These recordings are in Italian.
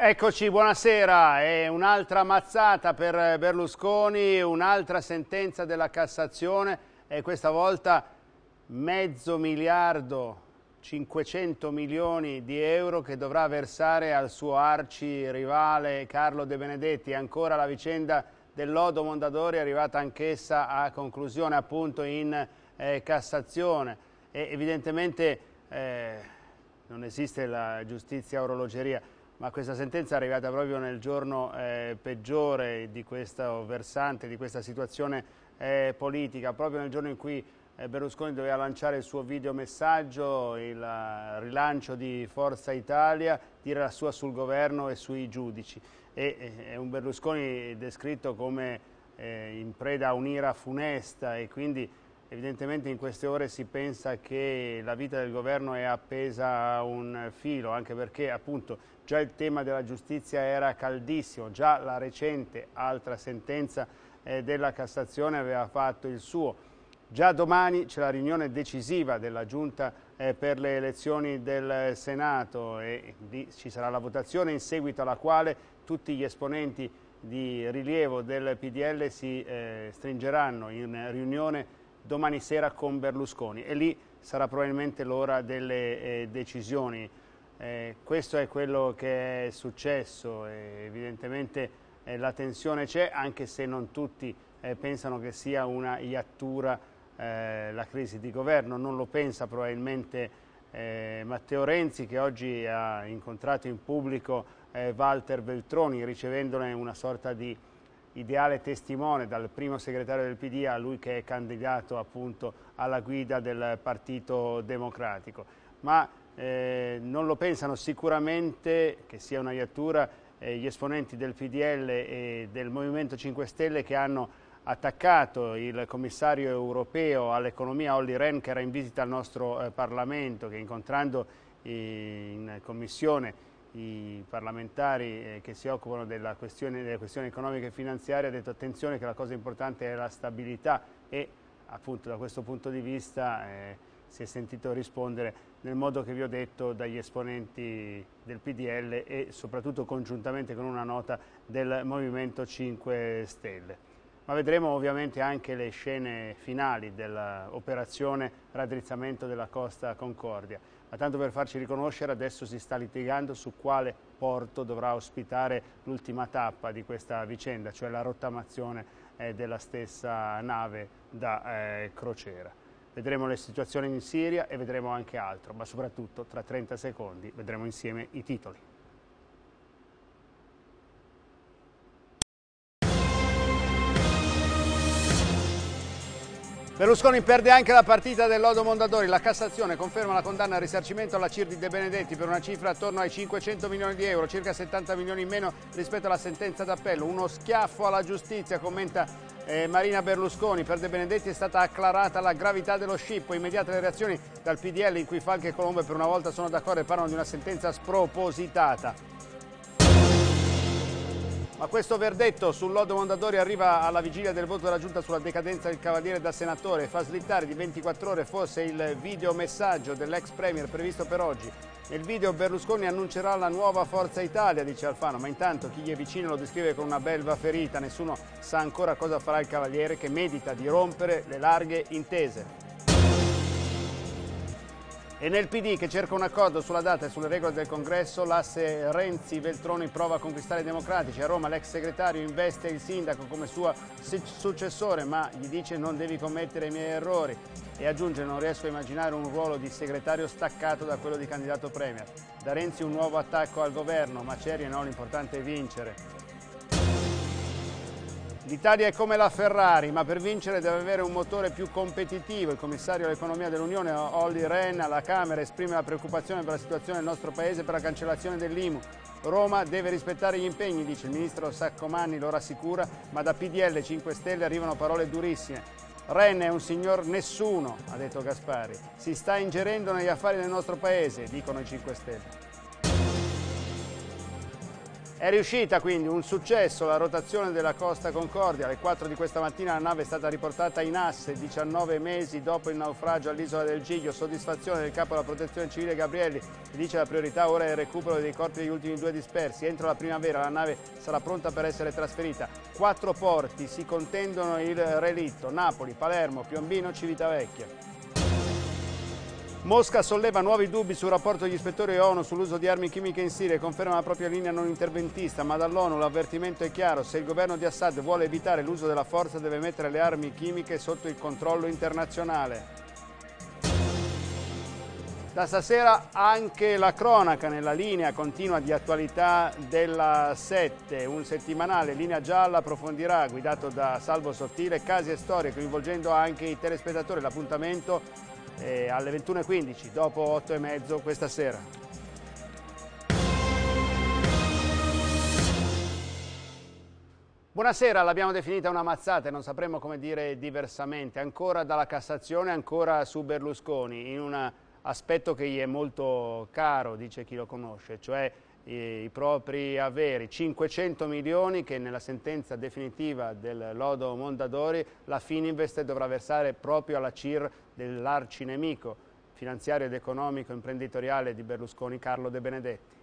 Eccoci, buonasera. È un'altra mazzata per Berlusconi, un'altra sentenza della Cassazione e questa volta mezzo miliardo, 500 milioni di euro che dovrà versare al suo arci rivale Carlo De Benedetti. Ancora la vicenda dell'Odo Mondadori è arrivata anch'essa a conclusione appunto in eh, Cassazione e evidentemente eh, non esiste la giustizia orologeria ma questa sentenza è arrivata proprio nel giorno eh, peggiore di questo versante, di questa situazione eh, politica, proprio nel giorno in cui eh, Berlusconi doveva lanciare il suo videomessaggio, il eh, rilancio di Forza Italia, dire la sua sul governo e sui giudici. E, eh, è un Berlusconi descritto come eh, in preda a un'ira funesta e quindi Evidentemente in queste ore si pensa che la vita del governo è appesa a un filo, anche perché appunto già il tema della giustizia era caldissimo, già la recente altra sentenza eh, della Cassazione aveva fatto il suo. Già domani c'è la riunione decisiva della Giunta eh, per le elezioni del Senato e lì ci sarà la votazione in seguito alla quale tutti gli esponenti di rilievo del PDL si eh, stringeranno in riunione domani sera con Berlusconi e lì sarà probabilmente l'ora delle eh, decisioni. Eh, questo è quello che è successo, evidentemente eh, la tensione c'è anche se non tutti eh, pensano che sia una iattura eh, la crisi di governo, non lo pensa probabilmente Matteo Renzi che oggi ha incontrato in pubblico Walter Veltroni ricevendone una sorta di ideale testimone dal primo segretario del PD a lui che è candidato appunto alla guida del Partito Democratico. Ma eh, non lo pensano sicuramente, che sia una iattura, eh, gli esponenti del PDL e del Movimento 5 Stelle che hanno attaccato il commissario europeo all'economia Olli Rehn che era in visita al nostro eh, Parlamento, che incontrando in commissione i parlamentari eh, che si occupano della questione, delle questioni economiche e finanziarie ha detto attenzione che la cosa importante è la stabilità e appunto da questo punto di vista eh, si è sentito rispondere nel modo che vi ho detto dagli esponenti del PDL e soprattutto congiuntamente con una nota del Movimento 5 Stelle. Ma vedremo ovviamente anche le scene finali dell'operazione raddrizzamento della Costa Concordia ma tanto per farci riconoscere adesso si sta litigando su quale porto dovrà ospitare l'ultima tappa di questa vicenda, cioè la rottamazione eh, della stessa nave da eh, crociera. Vedremo le situazioni in Siria e vedremo anche altro, ma soprattutto tra 30 secondi vedremo insieme i titoli. Berlusconi perde anche la partita del Lodo Mondadori. La Cassazione conferma la condanna al risarcimento alla CIR di De Benedetti per una cifra attorno ai 500 milioni di euro, circa 70 milioni in meno rispetto alla sentenza d'appello. Uno schiaffo alla giustizia, commenta eh, Marina Berlusconi. Per De Benedetti è stata acclarata la gravità dello scippo. Immediate le reazioni dal PDL in cui Falche e Colombo per una volta sono d'accordo e parlano di una sentenza spropositata. Ma questo verdetto sul lodo Mondadori arriva alla vigilia del voto della Giunta sulla decadenza del Cavaliere da Senatore. Fa slittare di 24 ore forse il videomessaggio dell'ex Premier previsto per oggi. Nel video Berlusconi annuncerà la nuova Forza Italia, dice Alfano, ma intanto chi gli è vicino lo descrive con una belva ferita. Nessuno sa ancora cosa farà il Cavaliere che medita di rompere le larghe intese. E nel PD che cerca un accordo sulla data e sulle regole del congresso, l'asse Renzi-Veltroni prova a conquistare i democratici. A Roma l'ex segretario investe il sindaco come suo successore, ma gli dice non devi commettere i miei errori. E aggiunge non riesco a immaginare un ruolo di segretario staccato da quello di candidato premier. Da Renzi un nuovo attacco al governo, ma e no, l'importante è vincere. L'Italia è come la Ferrari, ma per vincere deve avere un motore più competitivo. Il commissario all'economia dell'Unione, Olli Rehn, alla Camera esprime la preoccupazione per la situazione del nostro Paese per la cancellazione dell'IMU. Roma deve rispettare gli impegni, dice il ministro Saccomanni, lo rassicura, ma da PDL 5 Stelle arrivano parole durissime. Rennes è un signor nessuno, ha detto Gaspari. Si sta ingerendo negli affari del nostro Paese, dicono i 5 Stelle. È riuscita quindi un successo la rotazione della Costa Concordia. Alle 4 di questa mattina la nave è stata riportata in asse 19 mesi dopo il naufragio all'isola del Giglio. Soddisfazione del capo della protezione civile Gabrielli che dice la priorità ora è il recupero dei corpi degli ultimi due dispersi. Entro la primavera la nave sarà pronta per essere trasferita. Quattro porti si contendono il relitto. Napoli, Palermo, Piombino, Civitavecchia. Mosca solleva nuovi dubbi sul rapporto degli ispettori ONU sull'uso di armi chimiche in Siria e conferma la propria linea non interventista, ma dall'ONU l'avvertimento è chiaro, se il governo di Assad vuole evitare l'uso della forza deve mettere le armi chimiche sotto il controllo internazionale. Da stasera anche la cronaca nella linea continua di attualità della 7, un settimanale Linea Gialla approfondirà, guidato da Salvo Sottile, casi e storie coinvolgendo anche i telespettatori. L'appuntamento eh, alle 21.15 dopo 8 e mezzo questa sera. Buonasera, l'abbiamo definita una mazzata e non sapremo come dire diversamente, ancora dalla Cassazione, ancora su Berlusconi, in un aspetto che gli è molto caro, dice chi lo conosce, cioè i propri averi, 500 milioni che nella sentenza definitiva del lodo Mondadori la Fininvest dovrà versare proprio alla CIR dell'arcinemico finanziario ed economico imprenditoriale di Berlusconi Carlo De Benedetti.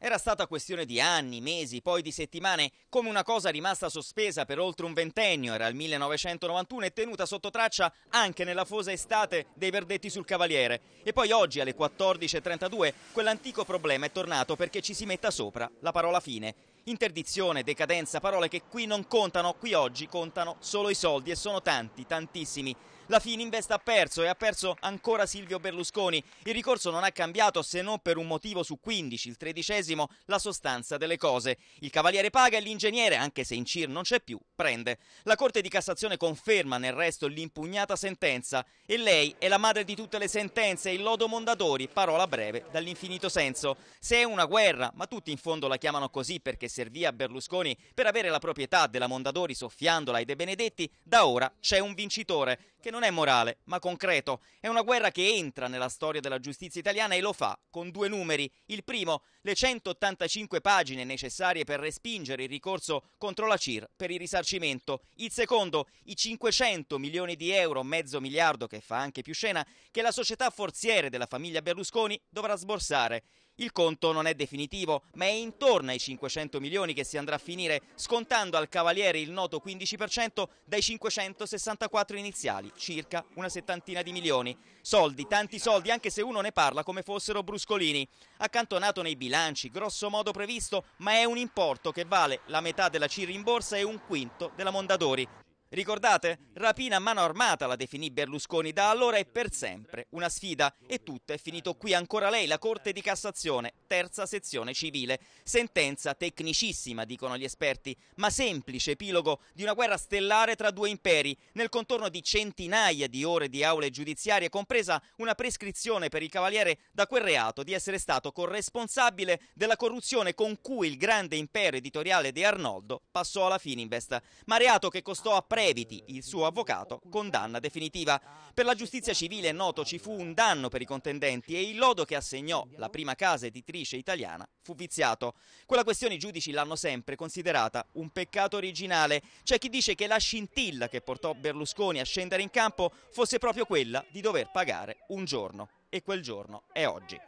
Era stata questione di anni, mesi, poi di settimane, come una cosa rimasta sospesa per oltre un ventennio, era il 1991 e tenuta sotto traccia anche nella fosa estate dei verdetti sul Cavaliere. E poi oggi alle 14.32 quell'antico problema è tornato perché ci si metta sopra la parola fine. Interdizione, decadenza, parole che qui non contano, qui oggi contano solo i soldi e sono tanti, tantissimi. La Fininvest ha perso e ha perso ancora Silvio Berlusconi. Il ricorso non ha cambiato se non per un motivo su 15, il tredicesimo, la sostanza delle cose. Il cavaliere paga e l'ingegnere, anche se in CIR non c'è più, prende. La Corte di Cassazione conferma nel resto l'impugnata sentenza e lei è la madre di tutte le sentenze, il lodo Mondadori, parola breve dall'infinito senso. Se è una guerra, ma tutti in fondo la chiamano così perché servì a Berlusconi per avere la proprietà della Mondadori soffiandola ai De Benedetti, da ora c'è un vincitore che non è morale, ma concreto. È una guerra che entra nella storia della giustizia italiana e lo fa con due numeri. Il primo, le 185 pagine necessarie per respingere il ricorso contro la CIR per il risarcimento. Il secondo, i 500 milioni di euro, mezzo miliardo che fa anche più scena, che la società forziere della famiglia Berlusconi dovrà sborsare. Il conto non è definitivo, ma è intorno ai 500 milioni che si andrà a finire, scontando al Cavaliere il noto 15% dai 564 iniziali, circa una settantina di milioni. Soldi, tanti soldi, anche se uno ne parla come fossero bruscolini. Accantonato nei bilanci, grosso modo previsto, ma è un importo che vale la metà della CIR in borsa e un quinto della Mondadori. Ricordate? Rapina a mano armata la definì Berlusconi da allora e per sempre. Una sfida e tutto è finito qui ancora lei, la Corte di Cassazione, terza sezione civile. Sentenza tecnicissima, dicono gli esperti, ma semplice epilogo di una guerra stellare tra due imperi, nel contorno di centinaia di ore di aule giudiziarie, compresa una prescrizione per il Cavaliere da quel reato di essere stato corresponsabile della corruzione con cui il grande impero editoriale di Arnoldo passò alla Fininvest, ma reato che costò a Previti, il suo avvocato, condanna definitiva. Per la giustizia civile è noto ci fu un danno per i contendenti e il lodo che assegnò la prima casa editrice italiana fu viziato. Quella questione i giudici l'hanno sempre considerata un peccato originale. C'è chi dice che la scintilla che portò Berlusconi a scendere in campo fosse proprio quella di dover pagare un giorno e quel giorno è oggi.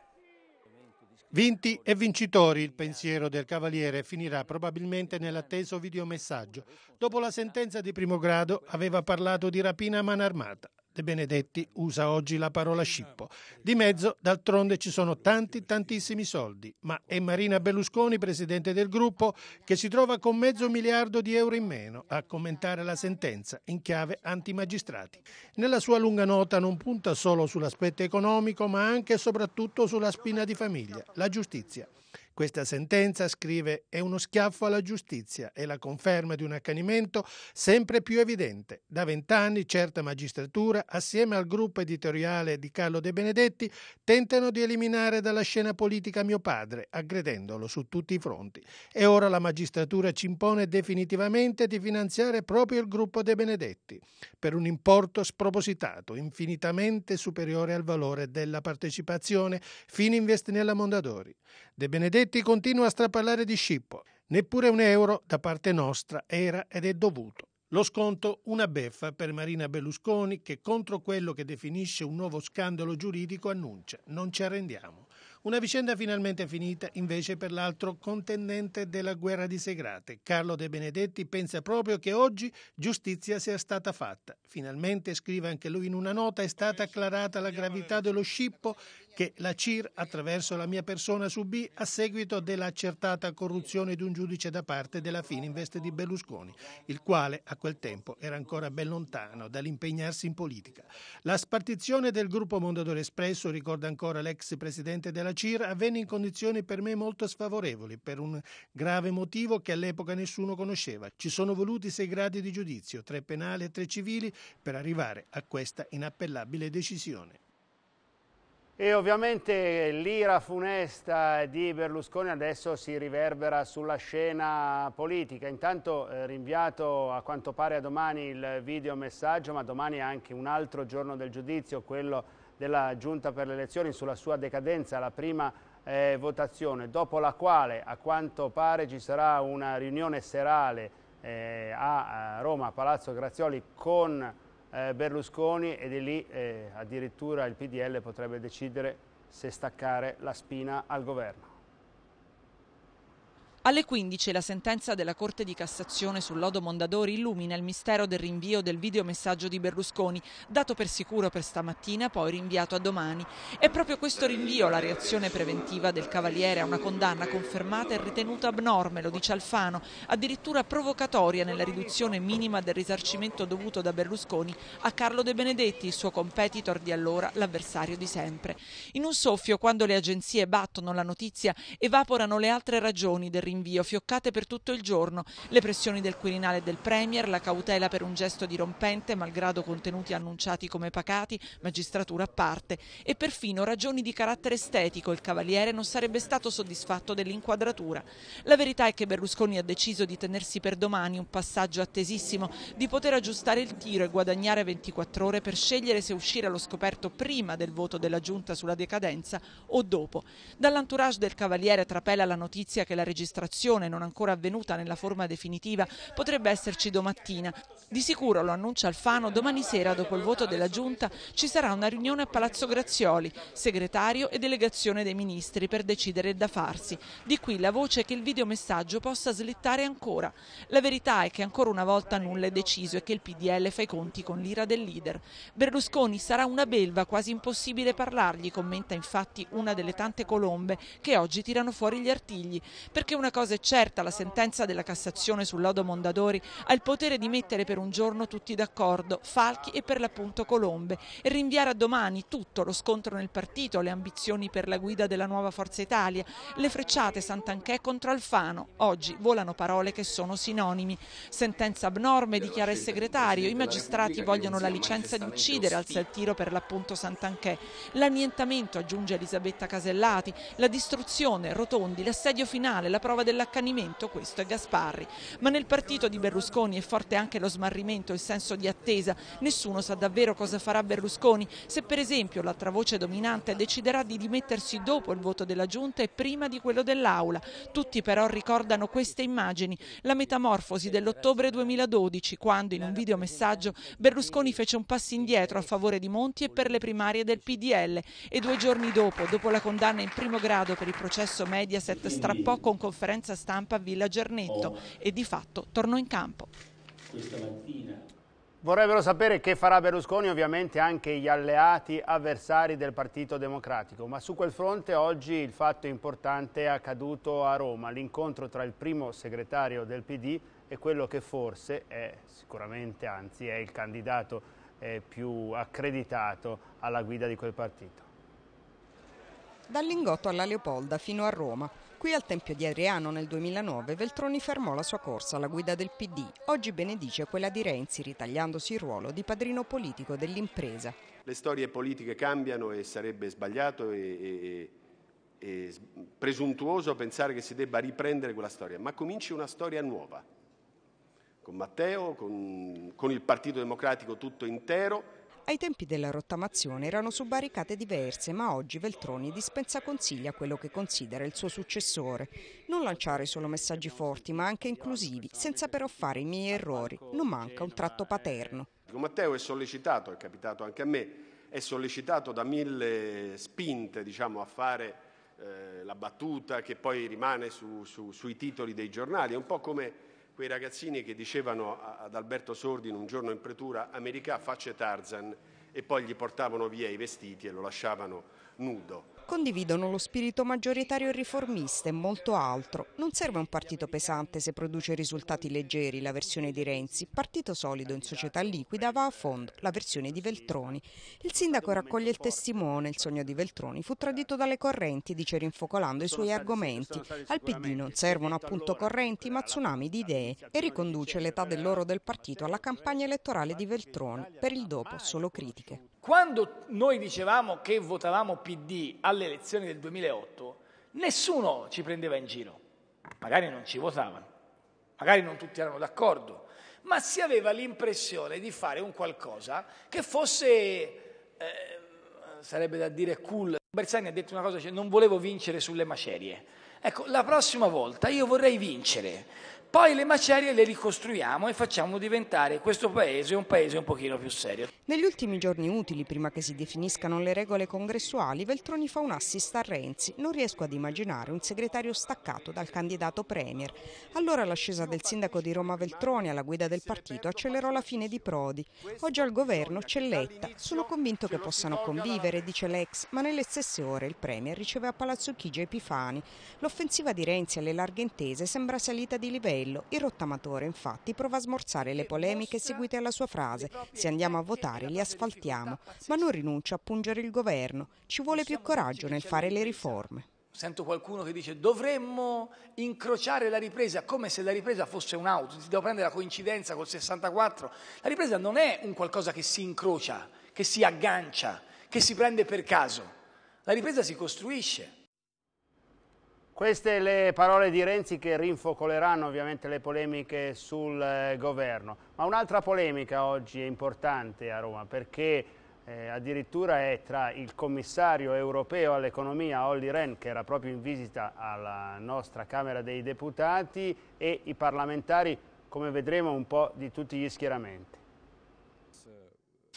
Vinti e vincitori, il pensiero del Cavaliere finirà probabilmente nell'atteso videomessaggio. Dopo la sentenza di primo grado aveva parlato di rapina a mano armata. Giuseppe Benedetti usa oggi la parola scippo. Di mezzo, d'altronde, ci sono tanti, tantissimi soldi, ma è Marina Berlusconi, presidente del gruppo, che si trova con mezzo miliardo di euro in meno a commentare la sentenza in chiave antimagistrati. Nella sua lunga nota non punta solo sull'aspetto economico, ma anche e soprattutto sulla spina di famiglia, la giustizia. Questa sentenza, scrive, è uno schiaffo alla giustizia e la conferma di un accanimento sempre più evidente. Da vent'anni certa magistratura, assieme al gruppo editoriale di Carlo De Benedetti, tentano di eliminare dalla scena politica mio padre, aggredendolo su tutti i fronti. E ora la magistratura ci impone definitivamente di finanziare proprio il gruppo De Benedetti, per un importo spropositato, infinitamente superiore al valore della partecipazione Fininvest nella Mondadori. De Benedetti continua a straparlare di scippo. Neppure un euro da parte nostra era ed è dovuto. Lo sconto una beffa per Marina Berlusconi che contro quello che definisce un nuovo scandalo giuridico annuncia non ci arrendiamo. Una vicenda finalmente finita invece per l'altro contendente della guerra di Segrate. Carlo De Benedetti pensa proprio che oggi giustizia sia stata fatta. Finalmente, scrive anche lui in una nota, è stata acclarata la gravità dello scippo che la CIR attraverso la mia persona subì a seguito dell'accertata corruzione di un giudice da parte della Fininvest di Berlusconi, il quale a quel tempo era ancora ben lontano dall'impegnarsi in politica. La spartizione del gruppo Mondadori Espresso, ricorda ancora l'ex presidente della la CIR avvenne in condizioni per me molto sfavorevoli, per un grave motivo che all'epoca nessuno conosceva. Ci sono voluti sei gradi di giudizio, tre penali e tre civili, per arrivare a questa inappellabile decisione. E ovviamente l'ira funesta di Berlusconi adesso si riverbera sulla scena politica. Intanto eh, rinviato a quanto pare a domani il videomessaggio, ma domani è anche un altro giorno del giudizio, quello della Giunta per le elezioni sulla sua decadenza la prima eh, votazione, dopo la quale a quanto pare ci sarà una riunione serale eh, a Roma, a Palazzo Grazioli, con eh, Berlusconi e di lì eh, addirittura il PDL potrebbe decidere se staccare la spina al governo. Alle 15 la sentenza della Corte di Cassazione sul lodo Mondadori illumina il mistero del rinvio del videomessaggio di Berlusconi, dato per sicuro per stamattina, poi rinviato a domani. È proprio questo rinvio la reazione preventiva del Cavaliere a una condanna confermata e ritenuta abnorme, lo dice Alfano, addirittura provocatoria nella riduzione minima del risarcimento dovuto da Berlusconi a Carlo De Benedetti, il suo competitor di allora, l'avversario di sempre. In un soffio, quando le agenzie battono la notizia, evaporano le altre ragioni del rinvio rinvio, fioccate per tutto il giorno, le pressioni del Quirinale e del Premier, la cautela per un gesto dirompente, malgrado contenuti annunciati come pacati, magistratura a parte, e perfino ragioni di carattere estetico, il Cavaliere non sarebbe stato soddisfatto dell'inquadratura. La verità è che Berlusconi ha deciso di tenersi per domani un passaggio attesissimo, di poter aggiustare il tiro e guadagnare 24 ore per scegliere se uscire allo scoperto prima del voto della Giunta sulla decadenza o dopo. Dall'entourage del Cavaliere trapela la notizia che la registrazione registrazione non ancora avvenuta nella forma definitiva potrebbe esserci domattina. Di sicuro, lo annuncia Alfano, domani sera dopo il voto della Giunta ci sarà una riunione a Palazzo Grazioli, segretario e delegazione dei ministri per decidere da farsi. Di qui la voce che il videomessaggio possa slittare ancora. La verità è che ancora una volta nulla è deciso e che il PDL fa i conti con l'ira del leader. Berlusconi sarà una belva, quasi impossibile parlargli, commenta infatti una delle tante colombe che oggi tirano fuori gli artigli, perché una una cosa è certa, la sentenza della Cassazione sull'Odo Mondadori ha il potere di mettere per un giorno tutti d'accordo, Falchi e per l'appunto Colombe, e rinviare a domani tutto, lo scontro nel partito, le ambizioni per la guida della nuova Forza Italia, le frecciate Santanchè contro Alfano. Oggi volano parole che sono sinonimi. Sentenza abnorme, dichiara il segretario, i magistrati vogliono la licenza di uccidere, alza il tiro per l'appunto Santanchè. L'annientamento, aggiunge Elisabetta Casellati, la distruzione, rotondi, l'assedio finale, la prova parlava dell'accanimento, questo è Gasparri. Ma nel partito di Berlusconi è forte anche lo smarrimento, il senso di attesa. Nessuno sa davvero cosa farà Berlusconi, se per esempio l'altra voce dominante deciderà di dimettersi dopo il voto della Giunta e prima di quello dell'Aula. Tutti però ricordano queste immagini, la metamorfosi dell'ottobre 2012, quando in un videomessaggio Berlusconi fece un passo indietro a favore di Monti e per le primarie del PDL e due giorni dopo, dopo la condanna in primo grado per il processo Mediaset, strappò con conferenza conferenza stampa a Villa Gernetto oh. e di fatto tornò in campo. Questa mattina Vorrebbero sapere che farà Berlusconi ovviamente anche gli alleati avversari del Partito Democratico, ma su quel fronte oggi il fatto importante è accaduto a Roma, l'incontro tra il primo segretario del PD e quello che forse è sicuramente, anzi è il candidato eh, più accreditato alla guida di quel partito. Dall'Ingotto alla Leopolda fino a Roma, Qui al Tempio di Adriano nel 2009 Veltroni fermò la sua corsa alla guida del PD. Oggi benedice quella di Renzi ritagliandosi il ruolo di padrino politico dell'impresa. Le storie politiche cambiano e sarebbe sbagliato e, e, e presuntuoso pensare che si debba riprendere quella storia, ma cominci una storia nuova. Con Matteo, con, con il Partito Democratico tutto intero ai tempi della rottamazione erano su barricate diverse, ma oggi Veltroni dispensa consigli a quello che considera il suo successore. Non lanciare solo messaggi forti, ma anche inclusivi, senza però fare i miei errori. Non manca un tratto paterno. Matteo è sollecitato, è capitato anche a me, è sollecitato da mille spinte diciamo, a fare eh, la battuta che poi rimane su, su, sui titoli dei giornali. È un po' come quei ragazzini che dicevano ad Alberto Sordi in un giorno in pretura America faccia Tarzan e poi gli portavano via i vestiti e lo lasciavano nudo. Condividono lo spirito maggioritario e riformista e molto altro. Non serve un partito pesante se produce risultati leggeri, la versione di Renzi. Partito solido in società liquida va a fondo, la versione di Veltroni. Il sindaco raccoglie il testimone, il sogno di Veltroni fu tradito dalle correnti, dice rinfocolando i suoi argomenti. Al PD non servono appunto correnti ma tsunami di idee e riconduce l'età dell'oro del partito alla campagna elettorale di Veltroni. Per il dopo solo critiche. Quando noi dicevamo che votavamo PD alle elezioni del 2008, nessuno ci prendeva in giro. Magari non ci votavano, magari non tutti erano d'accordo, ma si aveva l'impressione di fare un qualcosa che fosse, eh, sarebbe da dire cool. Bersani ha detto una cosa, cioè non volevo vincere sulle macerie. Ecco, la prossima volta io vorrei vincere poi le macerie le ricostruiamo e facciamo diventare questo paese un paese un pochino più serio. Negli ultimi giorni utili, prima che si definiscano le regole congressuali, Veltroni fa un assist a Renzi. Non riesco ad immaginare un segretario staccato dal candidato Premier. Allora l'ascesa del sindaco di Roma Veltroni alla guida del partito accelerò la fine di Prodi. Oggi al governo c'è Letta. Sono convinto che possano convivere, dice l'ex, ma nelle stesse ore il Premier riceve a Palazzo Chigi Epifani. L'offensiva di Renzi alle larghe intese sembra salita di livello Mattarello. Il rottamatore infatti prova a smorzare le polemiche seguite alla sua frase se andiamo a votare li asfaltiamo, ma non rinuncia a pungere il governo, ci vuole più coraggio nel fare le riforme. Sento qualcuno che dice dovremmo incrociare la ripresa come se la ripresa fosse un'auto, si devo prendere la coincidenza col 64. La ripresa non è un qualcosa che si incrocia, che si aggancia, che si prende per caso. La ripresa si costruisce. Queste le parole di Renzi che rinfocoleranno ovviamente le polemiche sul eh, governo. Ma un'altra polemica oggi è importante a Roma perché eh, addirittura è tra il commissario europeo all'economia Olli Rehn, che era proprio in visita alla nostra Camera dei Deputati, e i parlamentari, come vedremo, un po' di tutti gli schieramenti.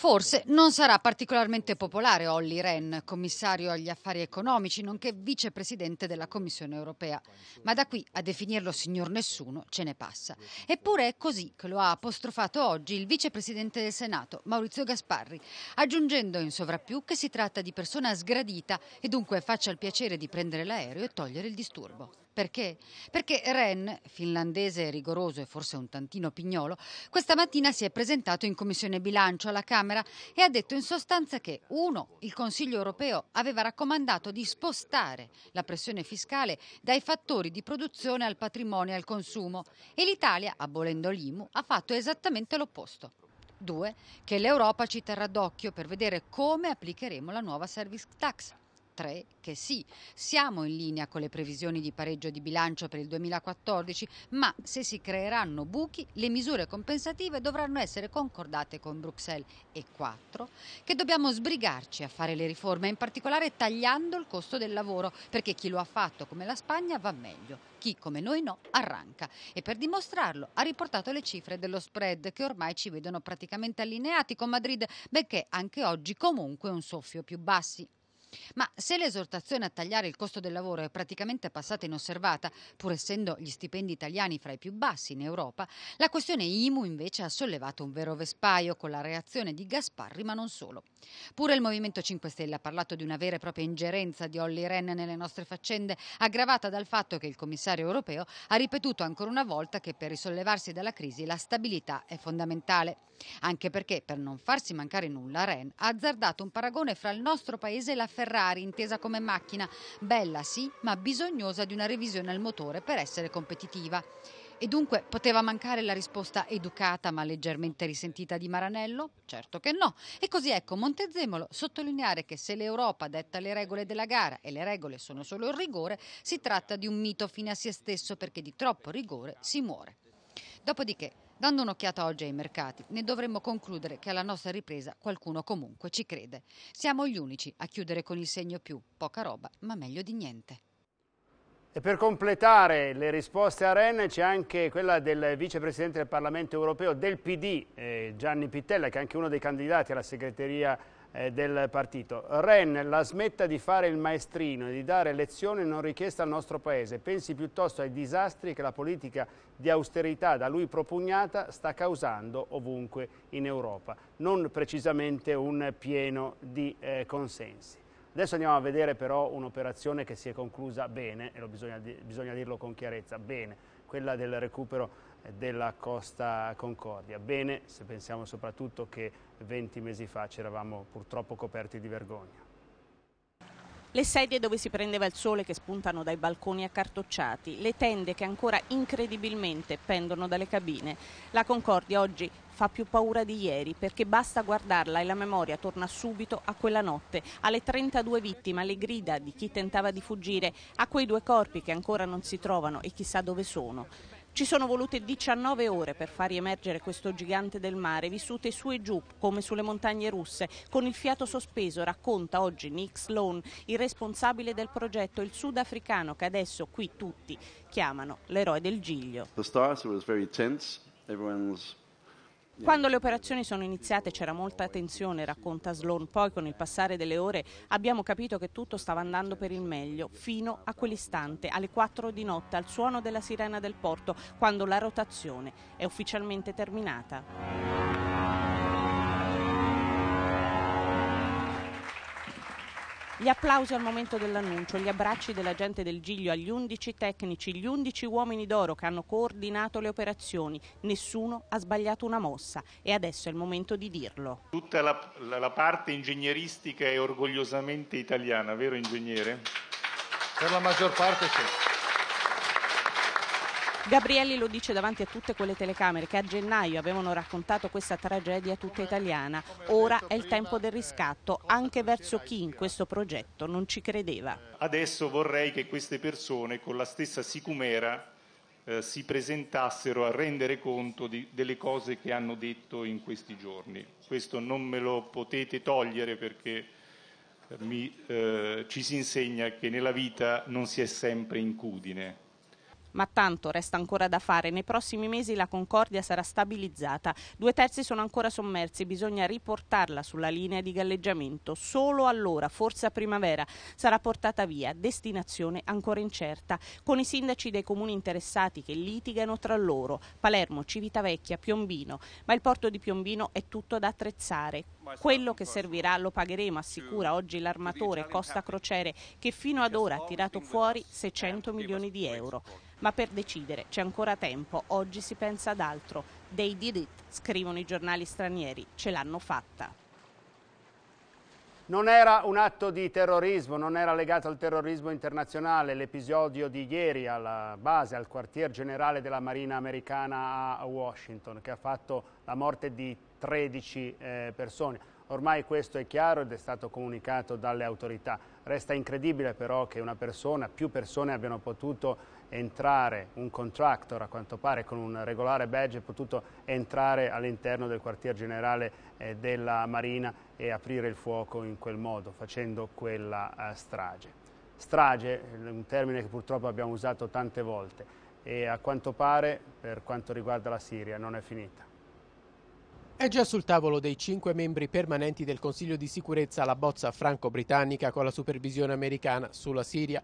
Forse non sarà particolarmente popolare Olli Rehn, commissario agli affari economici, nonché vicepresidente della Commissione europea. Ma da qui a definirlo signor nessuno ce ne passa. Eppure è così che lo ha apostrofato oggi il vicepresidente del Senato, Maurizio Gasparri, aggiungendo in sovrappiù che si tratta di persona sgradita e dunque faccia il piacere di prendere l'aereo e togliere il disturbo. Perché? Perché Ren, finlandese rigoroso e forse un tantino pignolo, questa mattina si è presentato in commissione bilancio alla Camera e ha detto in sostanza che 1. Il Consiglio europeo aveva raccomandato di spostare la pressione fiscale dai fattori di produzione al patrimonio e al consumo e l'Italia, abolendo l'IMU, ha fatto esattamente l'opposto. 2. Che l'Europa ci terrà d'occhio per vedere come applicheremo la nuova service tax 3 che sì. Siamo in linea con le previsioni di pareggio di bilancio per il 2014, ma se si creeranno buchi, le misure compensative dovranno essere concordate con Bruxelles. E 4 che dobbiamo sbrigarci a fare le riforme, in particolare tagliando il costo del lavoro, perché chi lo ha fatto come la Spagna va meglio, chi come noi no arranca. E per dimostrarlo ha riportato le cifre dello spread che ormai ci vedono praticamente allineati con Madrid, benché anche oggi comunque un soffio più bassi. Ma se l'esortazione a tagliare il costo del lavoro è praticamente passata inosservata, pur essendo gli stipendi italiani fra i più bassi in Europa, la questione IMU invece ha sollevato un vero vespaio con la reazione di Gasparri, ma non solo. Pure il Movimento 5 Stelle ha parlato di una vera e propria ingerenza di Olli Ren nelle nostre faccende, aggravata dal fatto che il commissario europeo ha ripetuto ancora una volta che per risollevarsi dalla crisi la stabilità è fondamentale. Anche perché, per non farsi mancare nulla, Ren ha azzardato un paragone fra il nostro paese e la Ferrari Ferrari, intesa come macchina bella sì, ma bisognosa di una revisione al motore per essere competitiva. E dunque poteva mancare la risposta educata ma leggermente risentita di Maranello? Certo che no. E così ecco Montezemolo sottolineare che se l'Europa detta le regole della gara e le regole sono solo il rigore, si tratta di un mito fine a se stesso perché di troppo rigore si muore. Dopodiché Dando un'occhiata oggi ai mercati, ne dovremmo concludere che alla nostra ripresa qualcuno comunque ci crede. Siamo gli unici a chiudere con il segno più, poca roba, ma meglio di niente. E per completare le risposte a Rennes c'è anche quella del vicepresidente del Parlamento europeo del PD, eh, Gianni Pittella, che è anche uno dei candidati alla segreteria eh, del partito. Ren la smetta di fare il maestrino e di dare lezioni non richieste al nostro Paese, pensi piuttosto ai disastri che la politica di austerità da lui propugnata sta causando ovunque in Europa, non precisamente un pieno di eh, consensi. Adesso andiamo a vedere però un'operazione che si è conclusa bene, e bisogna, bisogna dirlo con chiarezza, bene, quella del recupero della Costa Concordia. Bene se pensiamo soprattutto che 20 mesi fa ci eravamo purtroppo coperti di vergogna. Le sedie dove si prendeva il sole che spuntano dai balconi accartocciati, le tende che ancora incredibilmente pendono dalle cabine. La Concordia oggi fa più paura di ieri perché basta guardarla e la memoria torna subito a quella notte, alle 32 vittime, alle grida di chi tentava di fuggire, a quei due corpi che ancora non si trovano e chissà dove sono. Ci sono volute 19 ore per far riemergere questo gigante del mare, vissute su e giù come sulle montagne russe, con il fiato sospeso, racconta oggi Nick Sloan, il responsabile del progetto, il sudafricano che adesso qui tutti chiamano l'eroe del Giglio. The stars was very tense, everyone's quando le operazioni sono iniziate c'era molta tensione, racconta Sloan, poi con il passare delle ore abbiamo capito che tutto stava andando per il meglio, fino a quell'istante, alle 4 di notte, al suono della sirena del porto, quando la rotazione è ufficialmente terminata. Gli applausi al momento dell'annuncio, gli abbracci della gente del Giglio agli 11 tecnici, gli 11 uomini d'oro che hanno coordinato le operazioni. Nessuno ha sbagliato una mossa e adesso è il momento di dirlo. Tutta la, la, la parte ingegneristica è orgogliosamente italiana, vero ingegnere? Per la maggior parte sì. Gabrielli lo dice davanti a tutte quelle telecamere che a gennaio avevano raccontato questa tragedia tutta italiana. Ora è il tempo del riscatto, anche verso chi in questo progetto non ci credeva. Adesso vorrei che queste persone con la stessa sicumera eh, si presentassero a rendere conto di, delle cose che hanno detto in questi giorni. Questo non me lo potete togliere perché eh, mi, eh, ci si insegna che nella vita non si è sempre incudine ma tanto resta ancora da fare. Nei prossimi mesi la Concordia sarà stabilizzata. Due terzi sono ancora sommersi, bisogna riportarla sulla linea di galleggiamento. Solo allora, forse a primavera, sarà portata via, destinazione ancora incerta, con i sindaci dei comuni interessati che litigano tra loro, Palermo, Civitavecchia, Piombino, ma il porto di Piombino è tutto da attrezzare. Quello che servirà lo pagheremo, assicura oggi l'armatore Costa Crociere, che fino ad ora ha tirato fuori 600 eh, milioni di euro. Ma per decidere c'è ancora tempo, oggi si pensa ad altro. They did it, scrivono i giornali stranieri, ce l'hanno fatta. Non era un atto di terrorismo, non era legato al terrorismo internazionale l'episodio di ieri alla base, al quartier generale della Marina americana a Washington, che ha fatto la morte di 13 eh, persone. Ormai questo è chiaro ed è stato comunicato dalle autorità. Resta incredibile però che una persona, più persone abbiano potuto entrare un contractor, a quanto pare con un regolare badge, è potuto entrare all'interno del quartier generale eh, della Marina e aprire il fuoco in quel modo, facendo quella eh, strage. Strage, eh, un termine che purtroppo abbiamo usato tante volte e a quanto pare, per quanto riguarda la Siria, non è finita. È già sul tavolo dei cinque membri permanenti del Consiglio di sicurezza la bozza franco-britannica con la supervisione americana sulla Siria,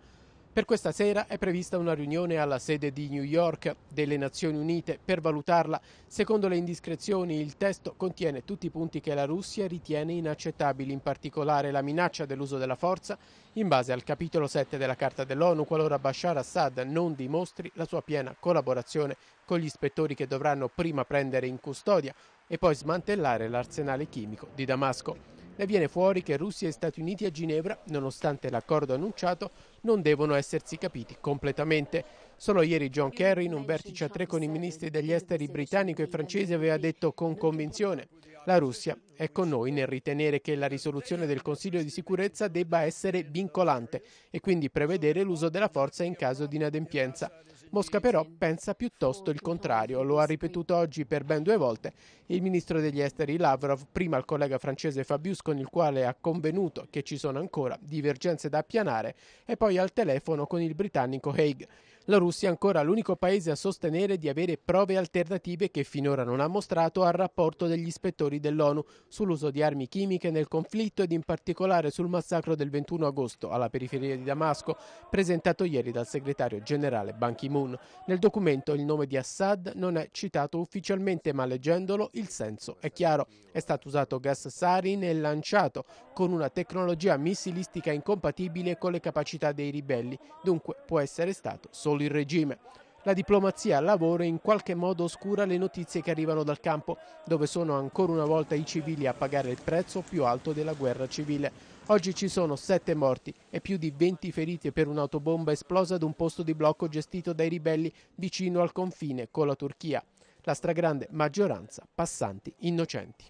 per questa sera è prevista una riunione alla sede di New York delle Nazioni Unite per valutarla. Secondo le indiscrezioni il testo contiene tutti i punti che la Russia ritiene inaccettabili, in particolare la minaccia dell'uso della forza in base al capitolo 7 della Carta dell'ONU qualora Bashar Assad non dimostri la sua piena collaborazione con gli ispettori che dovranno prima prendere in custodia e poi smantellare l'arsenale chimico di Damasco e viene fuori che Russia e Stati Uniti a Ginevra, nonostante l'accordo annunciato, non devono essersi capiti completamente. Solo ieri John Kerry, in un vertice a tre con i ministri degli esteri britannico e francese, aveva detto con convinzione la Russia è con noi nel ritenere che la risoluzione del Consiglio di sicurezza debba essere vincolante e quindi prevedere l'uso della forza in caso di inadempienza. Mosca però pensa piuttosto il contrario, lo ha ripetuto oggi per ben due volte il ministro degli esteri Lavrov, prima al collega francese Fabius con il quale ha convenuto che ci sono ancora divergenze da appianare e poi al telefono con il britannico Haig. La Russia è ancora l'unico paese a sostenere di avere prove alternative che finora non ha mostrato al rapporto degli ispettori dell'ONU sull'uso di armi chimiche nel conflitto ed in particolare sul massacro del 21 agosto alla periferia di Damasco, presentato ieri dal segretario generale Ban Ki-moon. Nel documento il nome di Assad non è citato ufficialmente, ma leggendolo il senso è chiaro. È stato usato gas sarin e lanciato con una tecnologia missilistica incompatibile con le capacità dei ribelli, dunque può essere stato soltanto solo il regime. La diplomazia al lavoro in qualche modo oscura le notizie che arrivano dal campo, dove sono ancora una volta i civili a pagare il prezzo più alto della guerra civile. Oggi ci sono sette morti e più di 20 feriti per un'autobomba esplosa ad un posto di blocco gestito dai ribelli vicino al confine con la Turchia. La stragrande maggioranza passanti innocenti.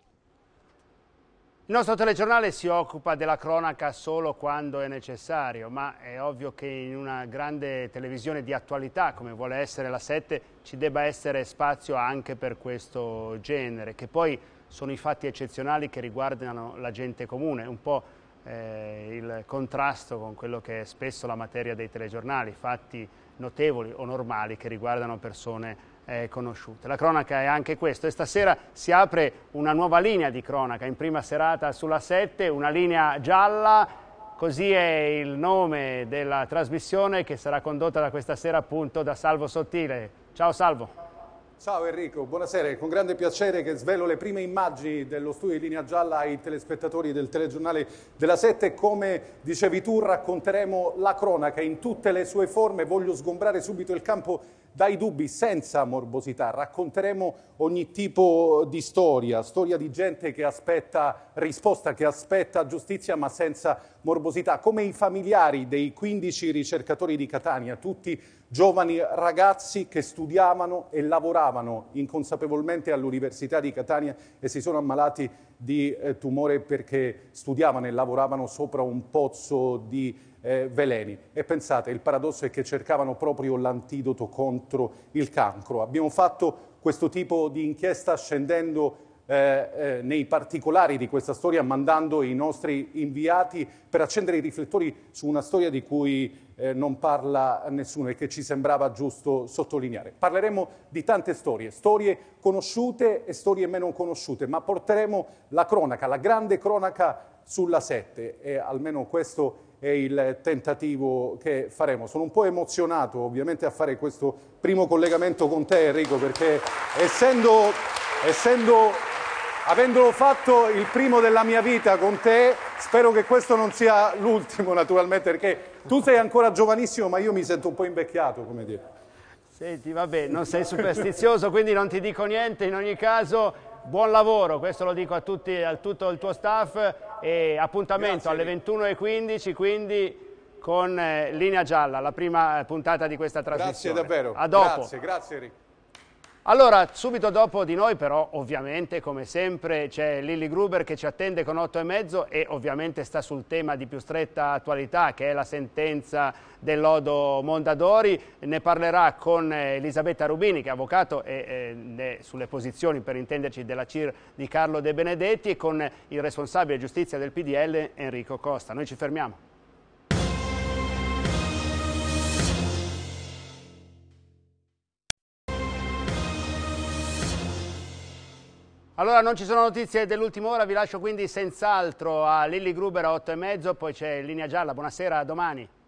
Il nostro telegiornale si occupa della cronaca solo quando è necessario, ma è ovvio che in una grande televisione di attualità come vuole essere la 7 ci debba essere spazio anche per questo genere, che poi sono i fatti eccezionali che riguardano la gente comune, un po' eh, il contrasto con quello che è spesso la materia dei telegiornali, fatti notevoli o normali che riguardano persone eh, conosciute. La cronaca è anche questo e stasera si apre una nuova linea di cronaca in prima serata sulla 7, una linea gialla, così è il nome della trasmissione che sarà condotta da questa sera appunto da Salvo Sottile. Ciao Salvo. Ciao Enrico, buonasera, con grande piacere che svelo le prime immagini dello studio di linea gialla ai telespettatori del telegiornale della Sette. Come dicevi tu racconteremo la cronaca in tutte le sue forme, voglio sgombrare subito il campo dai dubbi senza morbosità, racconteremo ogni tipo di storia, storia di gente che aspetta risposta, che aspetta giustizia ma senza morbosità, come i familiari dei 15 ricercatori di Catania, tutti giovani ragazzi che studiavano e lavoravano inconsapevolmente all'Università di Catania e si sono ammalati di eh, tumore perché studiavano e lavoravano sopra un pozzo di eh, veleni. E pensate, il paradosso è che cercavano proprio l'antidoto contro il cancro. Abbiamo fatto questo tipo di inchiesta scendendo eh, eh, nei particolari di questa storia mandando i nostri inviati per accendere i riflettori su una storia di cui eh, non parla nessuno e che ci sembrava giusto sottolineare. Parleremo di tante storie, storie conosciute e storie meno conosciute, ma porteremo la cronaca, la grande cronaca sulla sette e almeno questo è il tentativo che faremo. Sono un po' emozionato ovviamente a fare questo primo collegamento con te Enrico perché essendo, essendo Avendolo fatto il primo della mia vita con te, spero che questo non sia l'ultimo naturalmente, perché tu sei ancora giovanissimo, ma io mi sento un po' invecchiato, come dire. Senti, vabbè, non sei superstizioso, quindi non ti dico niente, in ogni caso buon lavoro, questo lo dico a, tutti, a tutto il tuo staff e appuntamento Grazie. alle 21.15, quindi con eh, Linea Gialla, la prima puntata di questa trasmissione. Grazie davvero. A dopo. Grazie, grazie Enrico. Allora, subito dopo di noi però, ovviamente, come sempre, c'è Lilli Gruber che ci attende con 8 e mezzo e ovviamente sta sul tema di più stretta attualità, che è la sentenza del lodo Mondadori. Ne parlerà con eh, Elisabetta Rubini, che è avvocato e eh, sulle posizioni, per intenderci, della CIR di Carlo De Benedetti e con il responsabile giustizia del PDL Enrico Costa. Noi ci fermiamo. Allora non ci sono notizie dell'ultima ora, vi lascio quindi senz'altro a Lilli Gruber a 8 e mezzo, poi c'è Linea Gialla, buonasera, domani.